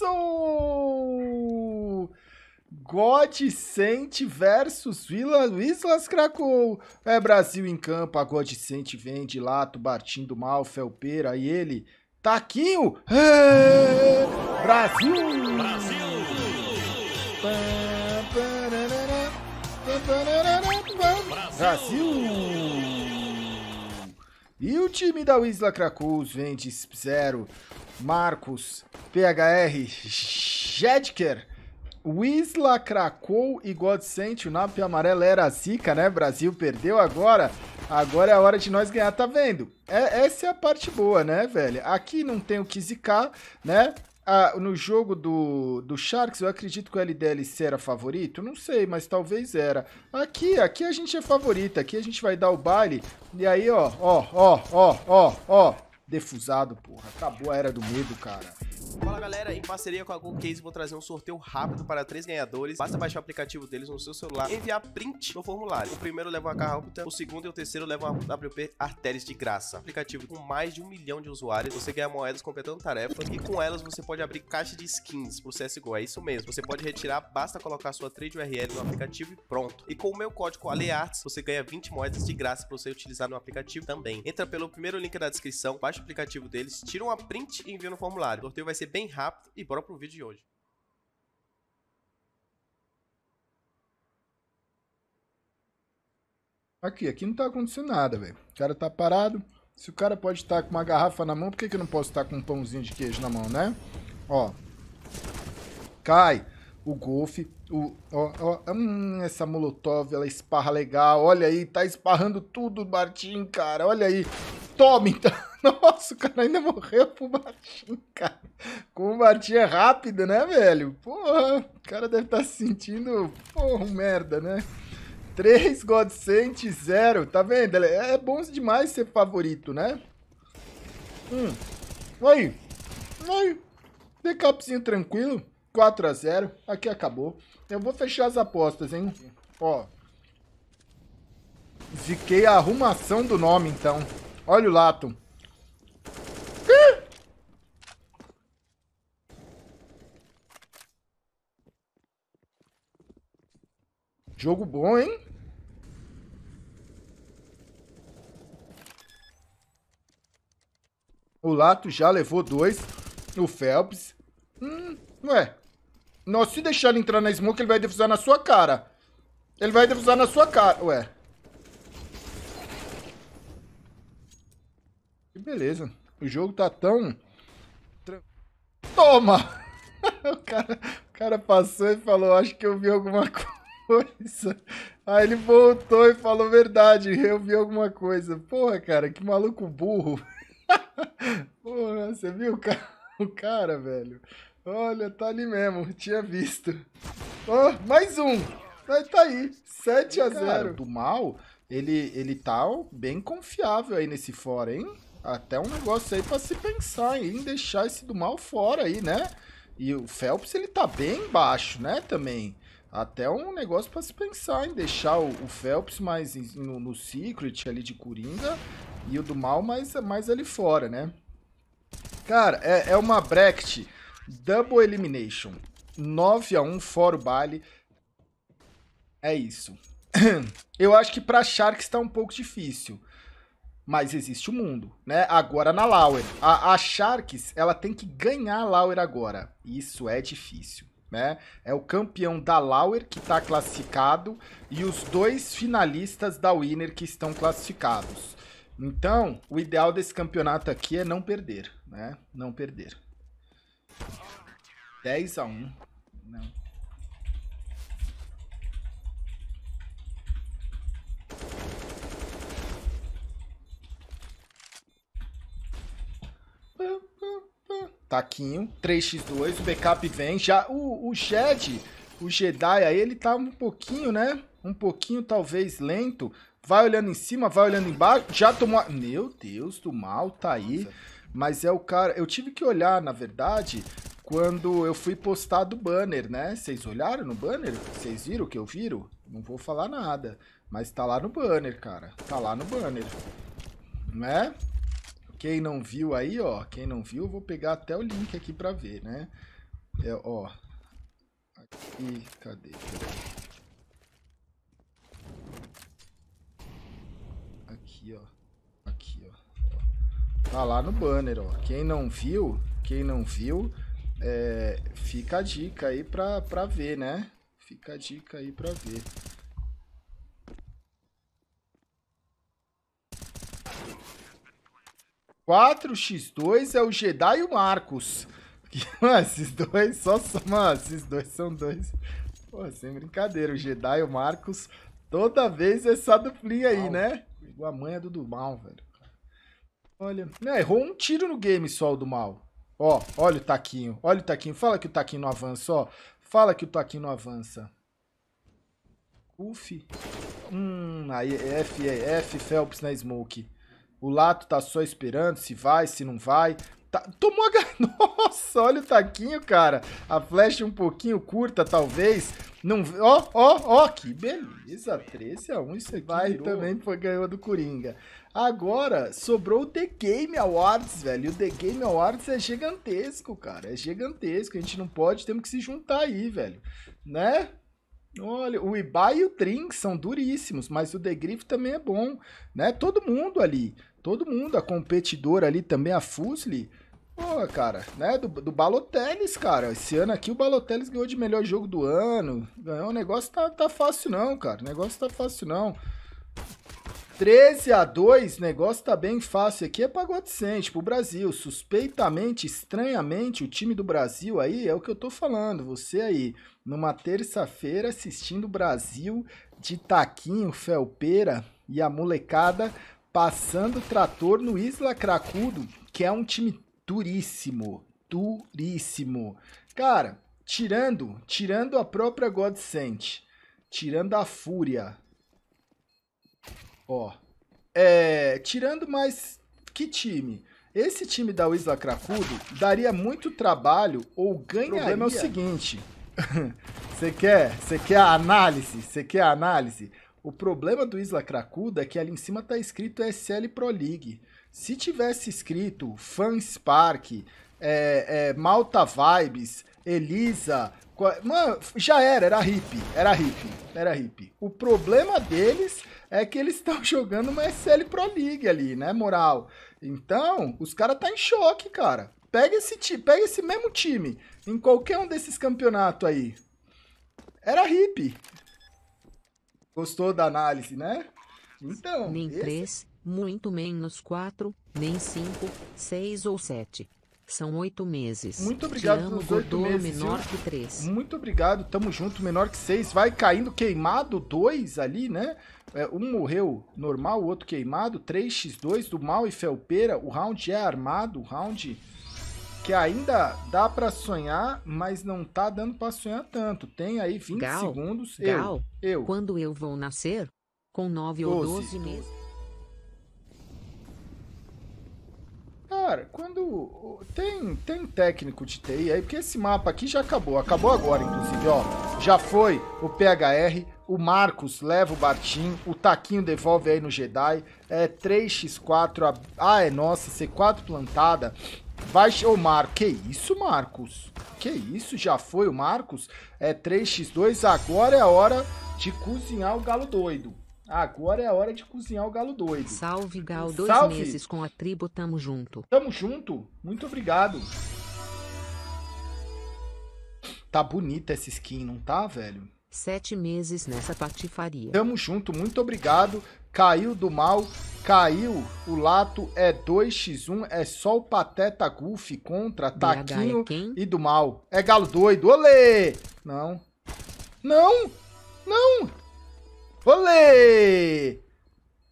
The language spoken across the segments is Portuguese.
God Goticente versus Vila Islas Cracou. É Brasil em campo, a Goticente vem de lato, batindo mal, Felpeira e ele, Taquinho. É... Brasil! Brasil! Brasil! E o time da Isla Cracou vem de 0 Marcos, PHR, Jedker, Wisla, Krakow e Godsent. O NAP amarelo era zica, né? Brasil perdeu agora. Agora é a hora de nós ganhar, tá vendo? É, essa é a parte boa, né, velho? Aqui não tem o que zicar, né? Ah, no jogo do, do Sharks, eu acredito que o LDLC era favorito? Não sei, mas talvez era. Aqui, aqui a gente é favorito. Aqui a gente vai dar o baile. E aí, ó, ó, ó, ó, ó, ó defusado, porra. Acabou a era do medo, cara. Fala galera, em parceria com a Google Case, vou trazer um sorteio rápido para três ganhadores. Basta baixar o aplicativo deles no seu celular e enviar print no formulário. O primeiro leva uma Carrapta, o segundo e o terceiro levam a WP Artéries de graça. Aplicativo com mais de um milhão de usuários, você ganha moedas completando tarefas e com elas você pode abrir caixa de skins pro CSGO, é isso mesmo. Você pode retirar, basta colocar sua trade URL no aplicativo e pronto. E com o meu código ALEARTS você ganha 20 moedas de graça para você utilizar no aplicativo também. Entra pelo primeiro link da descrição, baixa o aplicativo deles, tira uma print e envia no formulário. O sorteio vai ser ser bem rápido e bora pro vídeo de hoje. Aqui, aqui não tá acontecendo nada, velho. O cara tá parado. Se o cara pode estar tá com uma garrafa na mão, por que, que eu não posso estar tá com um pãozinho de queijo na mão, né? Ó. Cai. O golfe O, ó, ó, hum, essa Molotov, ela esparra legal. Olha aí, tá esparrando tudo, Martim, cara. Olha aí. Toma, então. Nossa, o cara ainda morreu pro Martim, cara. Como o Martim é rápido, né, velho? Porra, o cara deve estar tá se sentindo, porra, um merda, né? 3 Godsent 0. Tá vendo? É bom demais ser favorito, né? Hum. Oi. Oi. Decapzinho tranquilo. 4 a 0. Aqui acabou. Eu vou fechar as apostas, hein? Ó. Ziquei a arrumação do nome, então. Olha o lato. Jogo bom, hein? O Lato já levou dois. O Phelps. Hum, ué. Nossa, se deixar ele entrar na smoke, ele vai defusar na sua cara. Ele vai defusar na sua cara. Ué. Que beleza. O jogo tá tão. Toma! o, cara, o cara passou e falou: Acho que eu vi alguma coisa. Aí ele voltou e falou: Verdade, eu vi alguma coisa. Porra, cara, que maluco burro. Porra, você viu o cara, o cara velho? Olha, tá ali mesmo, tinha visto. oh, mais um. Mas tá aí, 7 a 0 cara, Do mal, ele, ele tá bem confiável aí nesse fora, hein? Até um negócio aí pra se pensar em deixar esse do mal fora aí, né? E o Phelps, ele tá bem baixo, né, também. Até um negócio para se pensar em deixar o, o Phelps mais em, no, no Secret ali de Coringa e o do Mal mais, mais ali fora, né? Cara, é, é uma bracket double elimination. 9 a 1 fora o baile. É isso. Eu acho que pra Sharks tá um pouco difícil mas existe o mundo, né? Agora na Lauer. A, a Sharks, ela tem que ganhar a Lauer agora. Isso é difícil, né? É o campeão da Lauer que está classificado e os dois finalistas da Winner que estão classificados. Então, o ideal desse campeonato aqui é não perder, né? Não perder. 10 a 1. Não. Taquinho, 3x2, o backup vem. Já o, o o Jedi aí, ele tá um pouquinho, né? Um pouquinho talvez lento. Vai olhando em cima, vai olhando embaixo. Já tomou. Meu Deus do mal, tá aí. Nossa. Mas é o cara. Eu tive que olhar, na verdade, quando eu fui postar do banner, né? Vocês olharam no banner? Vocês viram o que eu viro? Não vou falar nada. Mas tá lá no banner, cara. Tá lá no banner. Né? Quem não viu aí, ó, quem não viu, eu vou pegar até o link aqui para ver, né? É, ó. Aqui, cadê? Aqui, ó. Aqui, ó. Tá lá no banner, ó. Quem não viu, quem não viu, é, fica a dica aí pra, pra ver, né? Fica a dica aí pra ver. 4x2 é o Jedi e o Marcos. mano, esses dois só são. Mano, esses dois são dois. Pô, sem brincadeira, o Jedi e o Marcos. Toda vez essa é duplinha aí, né? A manha é do do mal, velho. Olha. Não, né, errou um tiro no game só o do mal. Ó, olha o taquinho. Olha o taquinho. Fala que o taquinho não avança, ó. Fala que o taquinho não avança. Uf. Hum, aí F, F Phelps na né, smoke. O Lato tá só esperando se vai, se não vai. Tá, tomou a... Nossa, olha o taquinho, cara. A flecha um pouquinho curta, talvez. Não... Ó, ó, ó, que beleza. 13 a 1 isso aqui. Vai virou. também foi, ganhou do Coringa. Agora, sobrou o The Game Awards, velho. E o The Game Awards é gigantesco, cara. É gigantesco. A gente não pode, temos que se juntar aí, velho. Né? Olha, o Ibai e o Trink são duríssimos, mas o The Griff também é bom, né? Todo mundo ali. Todo mundo, a competidora ali também, a Fusli. Pô, cara, né? Do, do Baloteles, cara. Esse ano aqui o Baloteles ganhou de melhor jogo do ano. Ganhou. O negócio tá, tá fácil, não, cara. O negócio tá fácil, não. 13 a 2, negócio tá bem fácil aqui, é pago decente pro Brasil. Suspeitamente, estranhamente, o time do Brasil aí é o que eu tô falando. Você aí, numa terça-feira, assistindo o Brasil de Taquinho, Felpeira e a molecada passando trator no Isla Cracudo, que é um time duríssimo, duríssimo. Cara, tirando, tirando a própria Godsent, tirando a Fúria. Ó, é, tirando mais que time? Esse time da Isla Cracudo daria muito trabalho ou ganharia. O problema é o seguinte. Você quer, você quer a análise? Você quer a análise? O problema do Isla Cracuda é que ali em cima tá escrito SL Pro League. Se tivesse escrito Fans Park, é, é, Malta Vibes, Elisa, mano, já era, era hippie, era hippie, era hippie. O problema deles é que eles estão jogando uma SL Pro League ali, né, moral. Então, os caras tá em choque, cara. Pega esse, pega esse mesmo time em qualquer um desses campeonatos aí. Era hippie. Gostou da análise, né? Então. Nem esse... três, muito menos quatro, nem cinco, seis ou sete. São oito meses. Muito obrigado Te amo, pelos oito meses. menor que três. Muito obrigado, tamo junto, menor que seis. Vai caindo queimado, dois ali, né? É, um morreu normal, o outro queimado. 3x2 do mal e felpeira. O round é armado, o round que ainda dá para sonhar, mas não tá dando para sonhar tanto. Tem aí 20 Gal, segundos. Gal, eu, eu. Quando eu vou nascer? Com 9 ou 12 meses. Cara, quando. Tem, tem técnico de TI aí, porque esse mapa aqui já acabou. Acabou agora, inclusive, ó. Já foi o PHR, o Marcos leva o Bartim, o Taquinho devolve aí no Jedi. É 3x4, a, a ah, é nossa, C4 plantada. Vai, ô Marco, que isso, Marcos? Que isso, já foi o Marcos? É 3x2, agora é a hora de cozinhar o galo doido. Agora é a hora de cozinhar o galo doido. Salve, Gal, dois Salve. meses com a tribo, tamo junto. Tamo junto? Muito obrigado. Tá bonita essa skin, não tá, velho? Sete meses nessa patifaria. Tamo junto, muito obrigado. Caiu do mal, caiu. O Lato é 2x1, é só o Pateta Goofy contra Taquinho é e do mal. É Galo doido, olê! Não. Não! Não! Olê!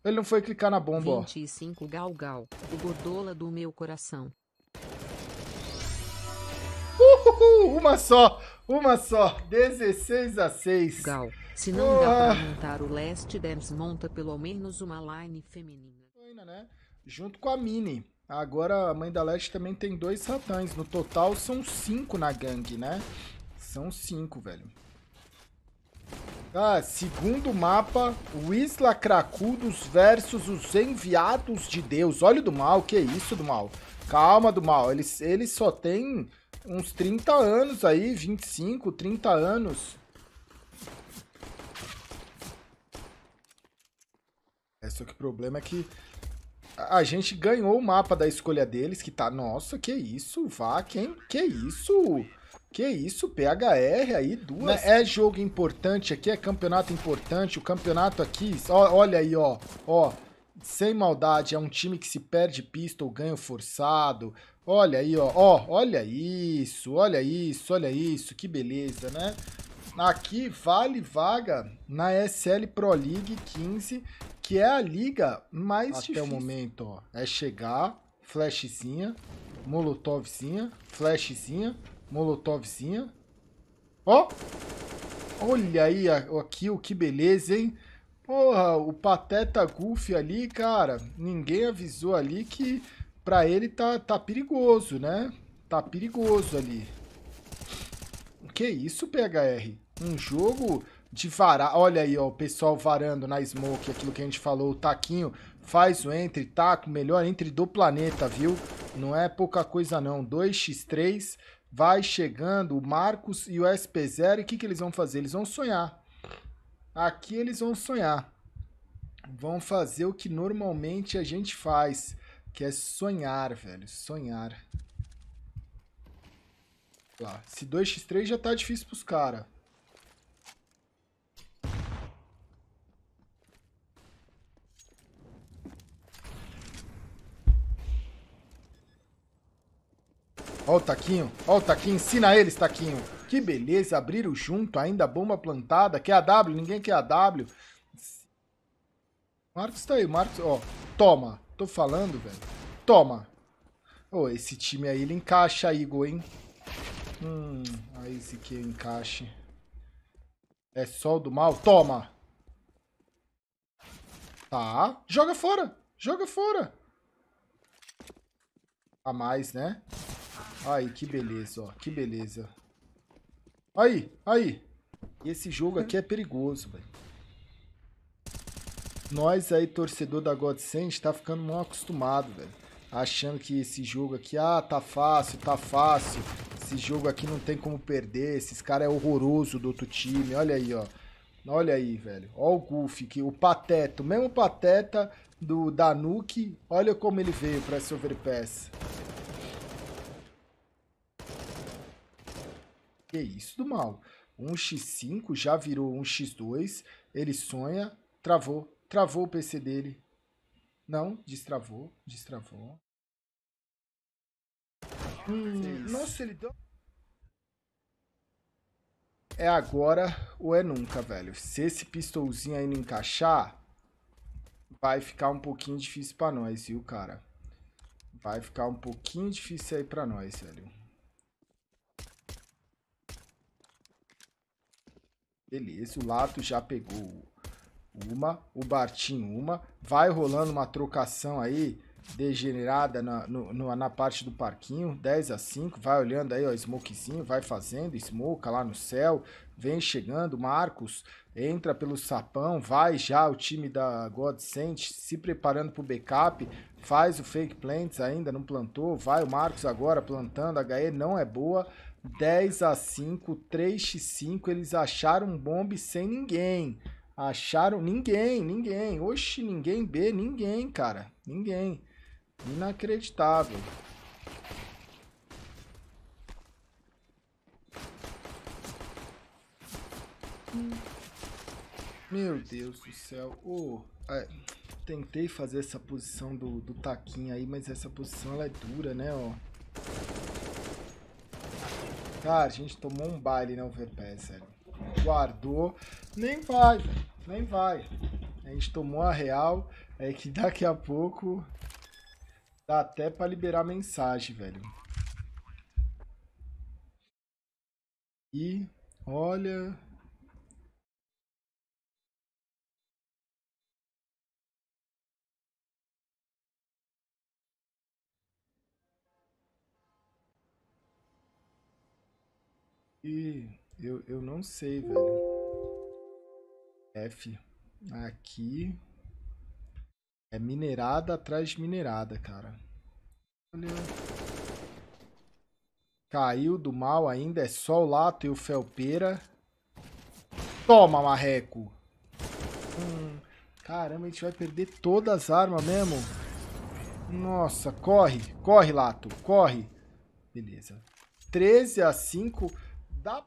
Ele não foi clicar na bomba, 25 ó. gal gal, o gordola do meu coração. Uhul, uma só, uma só, 16 a 6. Gal. Se não dá pra ah. montar o Last Dance, monta pelo menos uma line feminina. Né? Junto com a Mini. Agora a Mãe da Leste também tem dois satãs. No total são cinco na gangue, né? São cinco, velho. Ah, segundo mapa, o Isla Cracudos versus os Enviados de Deus. Olha o do mal, que isso do mal. Calma do mal, ele, ele só tem uns 30 anos aí, 25, 30 anos. Só que o problema é que a gente ganhou o mapa da escolha deles, que tá, nossa, que isso, quem que isso, que isso, PHR aí, duas. Mas... É jogo importante aqui, é campeonato importante, o campeonato aqui, ó, olha aí, ó, ó, sem maldade, é um time que se perde ou ganha forçado, olha aí, ó, ó, olha isso, olha isso, olha isso, que beleza, né? Aqui vale vaga na SL Pro League 15, que é a liga mais Até difícil. o momento, ó. É chegar, flashzinha, molotovzinha, flashzinha, molotovzinha. Ó! Olha aí aqui o que beleza, hein? Porra, o Pateta Goofy ali, cara, ninguém avisou ali que pra ele tá, tá perigoso, né? Tá perigoso ali. Que isso, PHR? Um jogo de varar. Olha aí, ó, o pessoal varando na smoke, aquilo que a gente falou, o taquinho. Faz o entre, taco, melhor entre do planeta, viu? Não é pouca coisa não. 2x3, vai chegando o Marcos e o SP0. E o que, que eles vão fazer? Eles vão sonhar. Aqui eles vão sonhar. Vão fazer o que normalmente a gente faz, que é sonhar, velho. Sonhar. Lá. Esse 2x3 já tá difícil pros caras. Ó o Taquinho, ó o Taquinho, ensina eles, Taquinho. Que beleza, abriram junto, ainda bomba plantada. Quer a W? Ninguém quer a W. Marcos tá aí, Marcos, ó. Toma, tô falando, velho. Toma. Ô, oh, esse time aí, ele encaixa, a Igor, hein? Hum, aí esse aqui é encaixe. É sol do mal? Toma! Tá. Joga fora. Joga fora. A mais, né? Aí, que beleza, ó. Que beleza. Aí, aí. Esse jogo aqui é perigoso, velho. Nós aí, torcedor da Godsend, tá ficando mal acostumado, velho. Achando que esse jogo aqui, ah, tá fácil, tá fácil. Esse jogo aqui não tem como perder. Esses cara é horroroso do outro time. Olha aí, ó. Olha aí, velho. Olha o Goofy, que, o Pateta, o mesmo Pateta do Danuki. Olha como ele veio para esse overpass. Que isso do mal. Um x5 já virou um x2. Ele sonha, travou. Travou o PC dele. Não, destravou, destravou. Hum, nossa, ele deu... É agora ou é nunca, velho. Se esse pistolzinho aí não encaixar, vai ficar um pouquinho difícil pra nós, viu, cara? Vai ficar um pouquinho difícil aí pra nós, velho. Beleza, o Lato já pegou uma, o Bartinho uma. Vai rolando uma trocação aí degenerada na, no, na parte do parquinho, 10 a 5, vai olhando aí, ó, smokezinho, vai fazendo, smoke lá no céu, vem chegando, Marcos entra pelo sapão, vai já o time da Godsent se preparando pro backup, faz o fake plants ainda, não plantou, vai o Marcos agora plantando, a HE não é boa, 10 a 5, 3x5, eles acharam bomba bombe sem ninguém. Acharam ninguém, ninguém. Oxi, ninguém B, ninguém, cara. Ninguém. Inacreditável. Meu Deus do céu. Oh, é, tentei fazer essa posição do, do taquinho aí, mas essa posição ela é dura, né, ó. Cara, tá, a gente tomou um baile na Overpass, sério. Guardou. Nem vai, velho. Nem vai. A gente tomou a real. É que daqui a pouco dá até pra liberar mensagem, velho. E olha... E eu, eu não sei, velho. F. Aqui. É minerada atrás de minerada, cara. Olha. Caiu do mal ainda. É só o lato e o felpeira. Toma, marreco. Hum, caramba, a gente vai perder todas as armas mesmo. Nossa, corre. Corre, lato. Corre. Beleza. 13 a 5 da...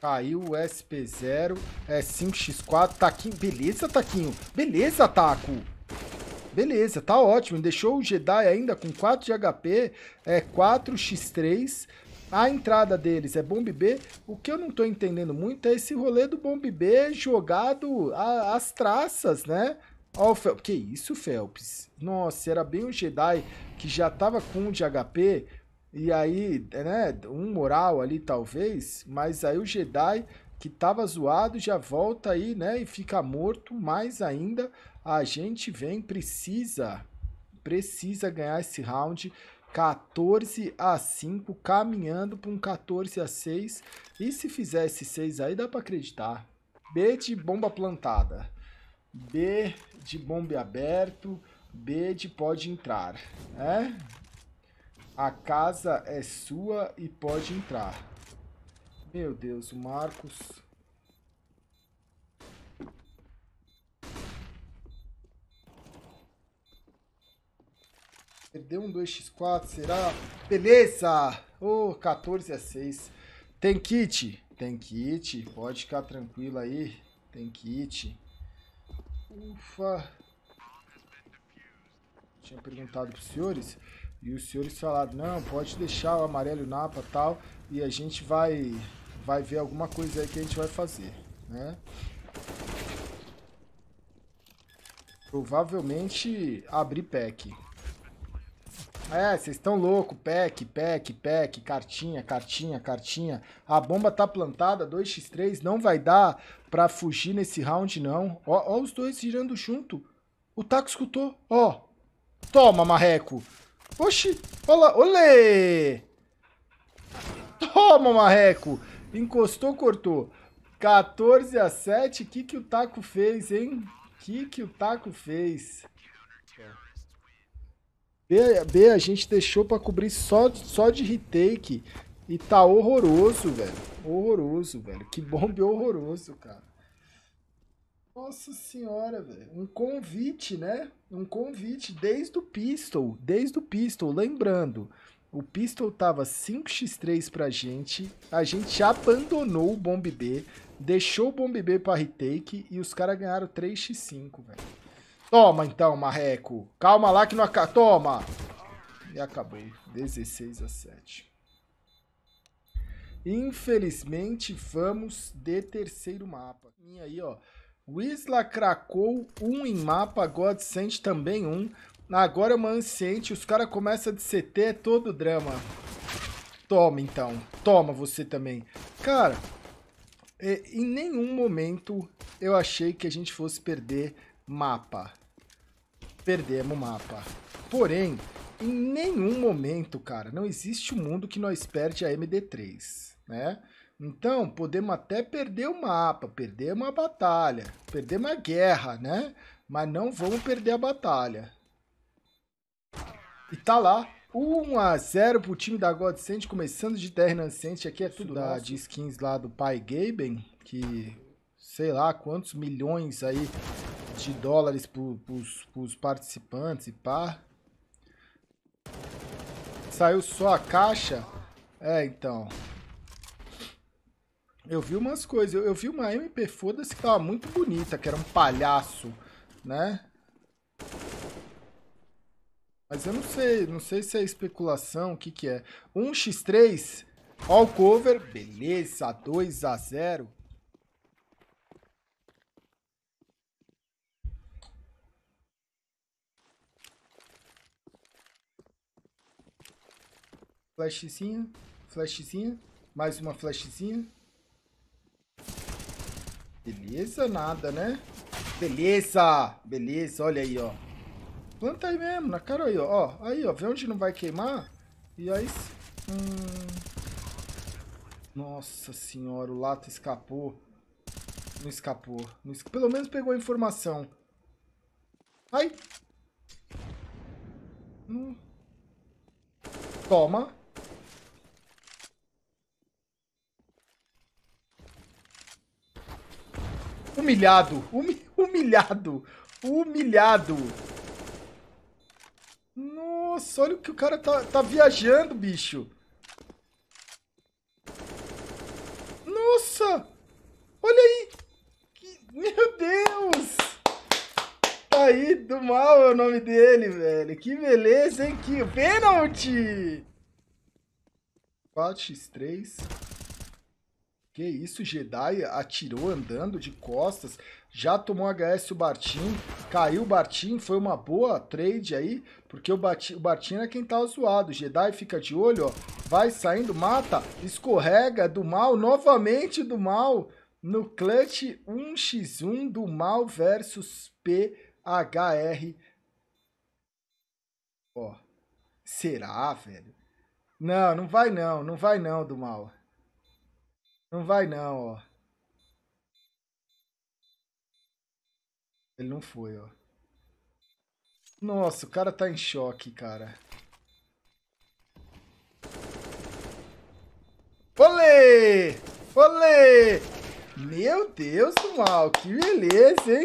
Caiu o SP0, é 5x4, Taquinho, beleza, Taquinho, beleza, Taco. Beleza, tá ótimo. Deixou o Jedi ainda com 4 de HP, é 4x3. A entrada deles é Bomb B. O que eu não tô entendendo muito é esse rolê do Bomb B jogado às traças, né? Ó o Que isso, Phelps? Nossa, era bem um Jedi que já tava com de HP. E aí, né, um moral ali talvez, mas aí o Jedi que tava zoado já volta aí, né, e fica morto mais ainda. A gente vem, precisa, precisa ganhar esse round 14 a 5, caminhando para um 14 a 6. E se fizer esse 6 aí, dá para acreditar. B de bomba plantada. B de bombe aberto, B de pode entrar, né? A casa é sua e pode entrar. Meu Deus, o Marcos... Perdeu um 2x4, será? Beleza! oh, 14 a 6. Tem kit? Tem kit, pode ficar tranquilo aí. Tem kit. Ufa! Tinha perguntado para os senhores e os senhores falaram, não, pode deixar o amarelo napa tal e a gente vai, vai ver alguma coisa aí que a gente vai fazer, né? Provavelmente abrir pack. É, vocês estão louco, pack, pack, pack, cartinha, cartinha, cartinha. A bomba tá plantada, 2x3, não vai dar pra fugir nesse round, não. Ó, ó os dois girando junto. O Taco escutou, ó. Toma, marreco. Oxi, lá. olê! Toma, marreco. Encostou, cortou. 14 a 7, que que o Taco fez, hein? Que que o Taco fez? B, B a gente deixou para cobrir só, só de retake. E tá horroroso, velho. Horroroso, velho. Que bombe horroroso, cara. Nossa senhora, velho. Um convite, né? Um convite desde o Pistol. Desde o Pistol. Lembrando, o Pistol tava 5x3 pra gente. A gente abandonou o Bomb B. Deixou o Bomb B pra retake. E os caras ganharam 3x5, velho. Toma então, marreco. Calma lá que não acaba. Toma! E acabou. 16 a 7. Infelizmente, vamos de terceiro mapa. E aí, ó. Wisla cracou um em mapa, Godsend também um. Agora é uma anciente, os caras começam de CT, é todo drama. Toma então, toma você também. Cara, é, em nenhum momento eu achei que a gente fosse perder mapa perdemos o mapa. Porém, em nenhum momento, cara, não existe um mundo que nós perde a MD3, né? Então, podemos até perder o mapa, perder uma batalha, perder uma guerra, né? Mas não vamos perder a batalha. E tá lá, 1 a 0 pro time da Godsend começando de Terra Nascente. Aqui é tudo da, de skins lá do pai Gaben, que sei lá quantos milhões aí de dólares para os participantes e pá. Saiu só a caixa? É, então. Eu vi umas coisas. Eu, eu vi uma MP, foda-se, que tava muito bonita, que era um palhaço, né? Mas eu não sei, não sei se é especulação, o que que é. 1x3, all cover, beleza, 2x0. Flashzinha, flashzinha, mais uma flashzinha. Beleza, nada, né? Beleza, beleza, olha aí, ó. Planta aí mesmo, na cara aí, ó. Aí, ó, vê onde não vai queimar. E aí... Hum... Nossa senhora, o lato escapou. Não escapou. Não es... Pelo menos pegou a informação. Ai! Hum. Toma. Humilhado. humilhado. Humilhado. Nossa, olha o que o cara tá, tá viajando, bicho. Nossa. Olha aí. Meu Deus. Tá aí, do mal é o nome dele, velho. Que beleza, hein? Que pênalti. 4x3. Que isso, Jedi atirou andando de costas, já tomou HS o Bartim, caiu o Bartim, foi uma boa trade aí, porque o Bartim, o Bartim é quem tá zoado. O Jedi fica de olho, ó, vai saindo, mata, escorrega do mal, novamente do mal, no clutch 1x1 do mal versus PHR. Ó, será, velho? Não, não vai não, não vai não do mal. Não vai não, ó. Ele não foi, ó. Nossa, o cara tá em choque, cara. Olê! Olê! Meu Deus do mal, que beleza, hein?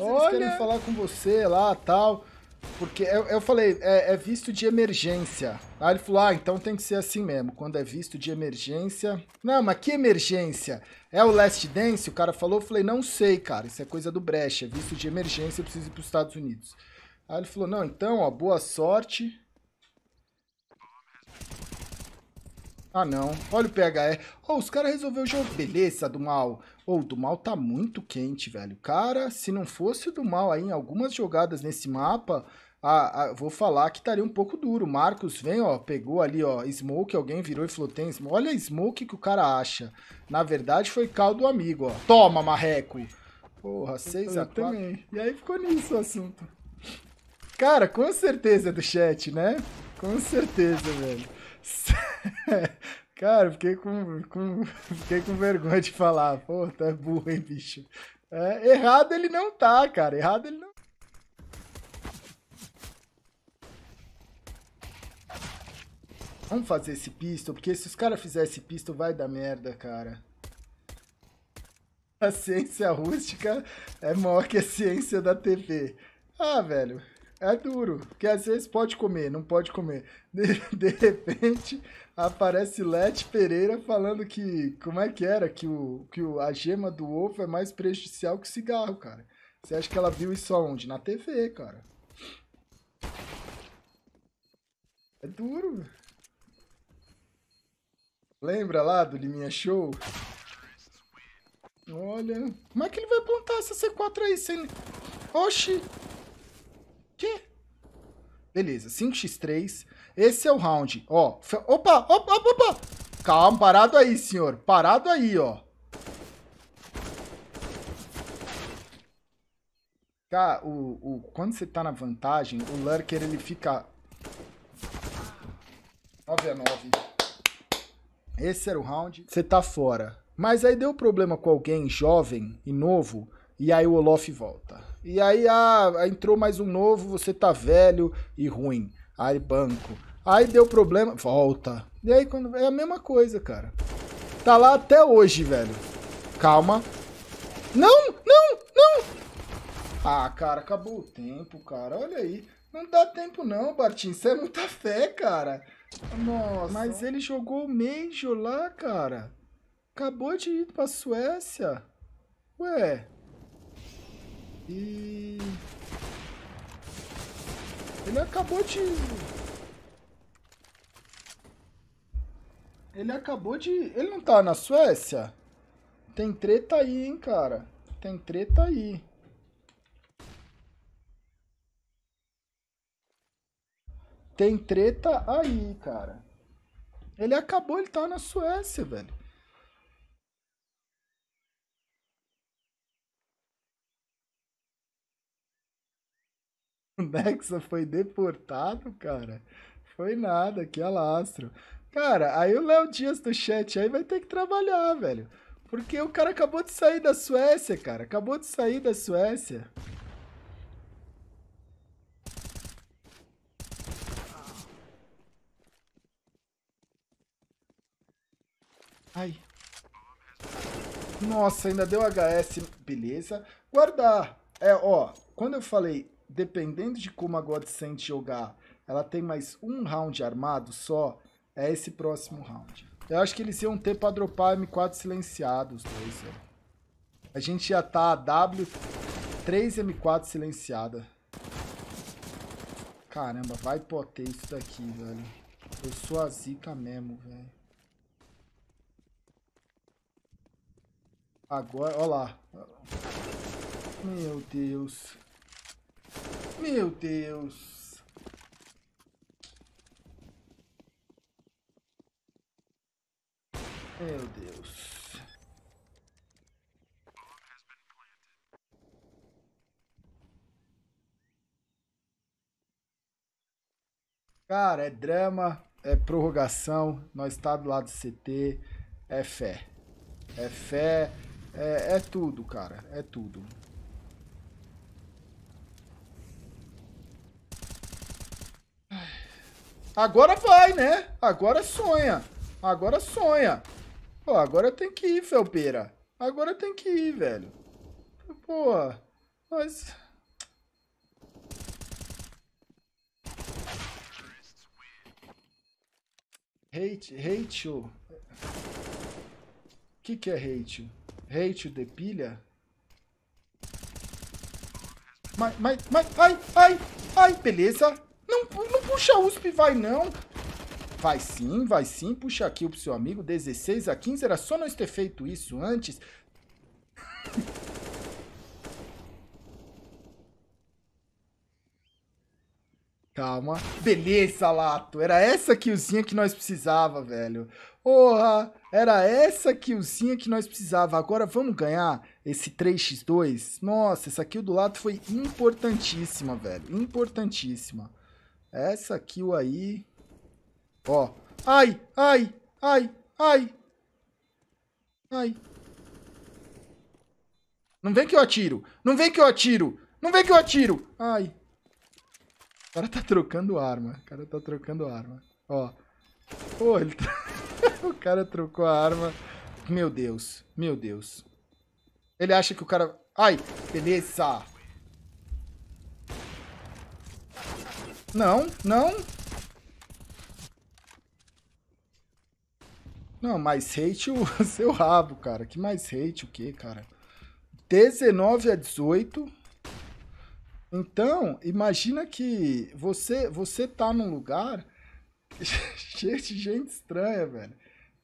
Olha... Eles querem falar com você lá, tal. Porque eu, eu falei, é, é, visto de emergência. Aí ele falou, ah, então tem que ser assim mesmo. Quando é visto de emergência. Não, mas que emergência? É o Last Dance? O cara falou, eu falei, não sei, cara. Isso é coisa do Brecht. É visto de emergência, eu preciso ir para os Estados Unidos. Aí ele falou, não, então, ó, boa sorte. Ah, não. Olha o PHE. Oh, os caras resolveram o jogo. Beleza, do mal. Ou oh, do mal tá muito quente, velho. Cara, se não fosse do mal aí em algumas jogadas nesse mapa, ah, ah, vou falar que estaria um pouco duro. Marcos vem, ó, pegou ali, ó, smoke, alguém virou e falou, tem smoke. Olha a smoke que o cara acha. Na verdade, foi caldo amigo, ó. Toma, marreco. Porra, 6x4. também. E aí ficou nisso o assunto. Cara, com certeza é do chat, né? Com certeza, velho. Cara, fiquei com, com, fiquei com vergonha de falar. Pô, tá burro, hein, bicho? É, errado ele não tá, cara. Errado ele não Vamos fazer esse pistol, porque se os caras fizerem esse pistol, vai dar merda, cara. A ciência rústica é maior que a ciência da TV. Ah, velho. É duro, porque às vezes pode comer, não pode comer. De, de repente aparece Lete Pereira falando que como é que era que o que o, a gema do ovo é mais prejudicial que o cigarro, cara. Você acha que ela viu isso aonde? Na TV, cara. É duro. Lembra lá do Liminha Show? Olha, como é que ele vai plantar essa C4 aí sem... Oxi! Beleza, 5x3. Esse é o round. Ó, opa, opa, opa, Calma, parado aí, senhor. Parado aí, ó. Cara, tá, o, o, quando você tá na vantagem, o Lurker, ele fica... 9 a 9. Esse era o round. Você tá fora. Mas aí deu problema com alguém jovem e novo e aí o Olof volta. E aí ah, entrou mais um novo, você tá velho e ruim. Aí banco. Aí deu problema, volta. E aí quando é a mesma coisa, cara. Tá lá até hoje, velho. Calma. Não, não, não. Ah, cara, acabou o tempo, cara. Olha aí. Não dá tempo não, Bartinho. Isso é muita fé, cara. Nossa. Mas ele jogou o Major lá, cara. Acabou de ir pra Suécia. Ué. E... Ele acabou de... Ele acabou de... Ele não tá na Suécia? Tem treta aí, hein, cara. Tem treta aí. Tem treta aí, cara. Ele acabou, ele tá na Suécia, velho. O Nexa foi deportado, cara. Foi nada, que alastro. Cara, aí o Léo Dias do chat aí vai ter que trabalhar, velho. Porque o cara acabou de sair da Suécia, cara. Acabou de sair da Suécia. Ai. Nossa, ainda deu HS. Beleza. Guardar. É, ó. Quando eu falei dependendo de como a Godsend jogar, ela tem mais um round armado só, é esse próximo round. Eu acho que eles iam ter pra dropar M4 silenciado, os dois. Ó. É. A gente já tá a W, 3 M4 silenciada. Caramba, vai poter isso daqui, velho. Eu sou a zica mesmo, velho. Agora, ó lá. Meu Deus. Meu Deus. Meu Deus. Cara, é drama, é prorrogação, nós está do lado do CT, é fé. É fé, é, é tudo, cara, é tudo. Agora vai, né? Agora sonha. Agora sonha. Pô, agora tem que ir, Felpeira. Agora tem que ir, velho. Pô, mas... Hate, hate o... que que é hate? Hate de pilha? Mas, mas, mas, ai, ai, ai, beleza não, não puxa USP, vai não. Vai sim, vai sim. Puxa aqui pro seu amigo. 16 a 15. Era só nós ter feito isso antes. Calma. Beleza, Lato. Era essa killzinha que nós precisava, velho. Porra! Era essa killzinha que nós precisava. Agora vamos ganhar esse 3x2? Nossa, essa kill do Lato foi importantíssima, velho. Importantíssima. Essa kill aí... Ó. Ai, ai, ai, ai. Ai. Não vem que eu atiro. Não vem que eu atiro. Não vem que eu atiro. Ai. O cara tá trocando arma. O cara tá trocando arma. Ó. Pô, ele tá... o cara trocou a arma. Meu Deus. Meu Deus. Ele acha que o cara... Ai, beleza. Não, não. Não, mais hate o seu rabo, cara. Que mais hate o que, cara? 19 a 18. Então, imagina que você, você tá num lugar cheio de gente estranha, velho.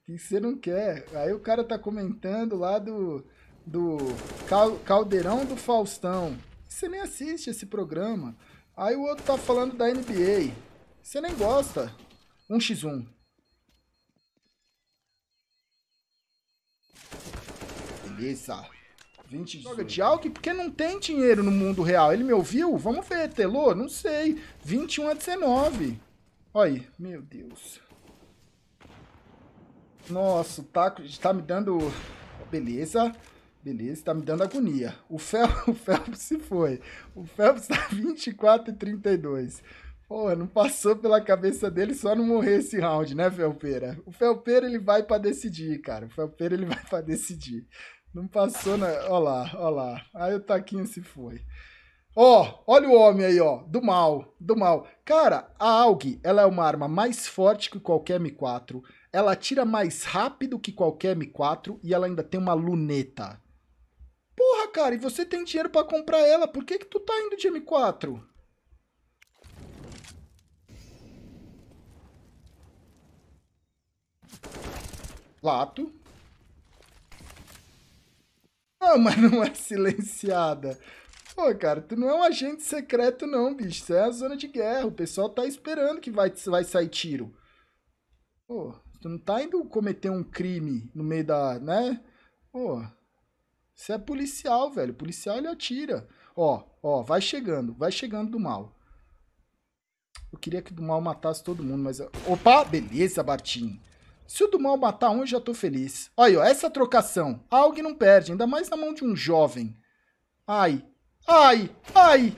Que você não quer. Aí o cara tá comentando lá do, do Caldeirão do Faustão. Você nem assiste esse programa. Aí o outro tá falando da NBA. Você nem gosta. 1x1. Beleza. 20 Joga de Alck porque não tem dinheiro no mundo real. Ele me ouviu? Vamos ver, Telô? Não sei. 21 a 19. Olha aí. Meu Deus. Nossa, o taco tá me dando... Beleza. Beleza, tá me dando agonia. O, Fel, o Phelps se foi. O Phelps tá 24 e 32. Pô, não passou pela cabeça dele só não morrer esse round, né, Felpeira? O Felpeira, ele vai para decidir, cara. O Felpeira, ele vai para decidir. Não passou né? Ó lá, ó lá. Aí o Taquinho se foi. Ó, olha o homem aí, ó. Do mal, do mal. Cara, a AUG, ela é uma arma mais forte que qualquer M4. Ela tira mais rápido que qualquer M4 e ela ainda tem uma luneta cara, e você tem dinheiro para comprar ela, por que que tu tá indo de M4? Lato. Ah, mas não é silenciada. Pô, cara, tu não é um agente secreto não, bicho. Isso é a zona de guerra. O pessoal tá esperando que vai, vai sair tiro. Pô, tu não tá indo cometer um crime no meio da... né? Pô... Você é policial, velho. policial ele atira. Ó, ó, vai chegando, vai chegando do mal. Eu queria que o do mal matasse todo mundo, mas. Opa, beleza, Bartim. Se o do mal matar um, eu já tô feliz. Olha, ó, essa trocação. Alguém não perde, ainda mais na mão de um jovem. Ai, ai, ai.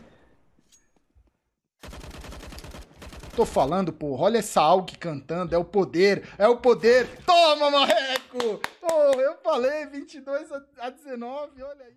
Tô falando, porra. Olha essa AUG cantando. É o poder, é o poder. Toma, Marreco! Lógico! Oh, eu falei 22 a 19, olha aí.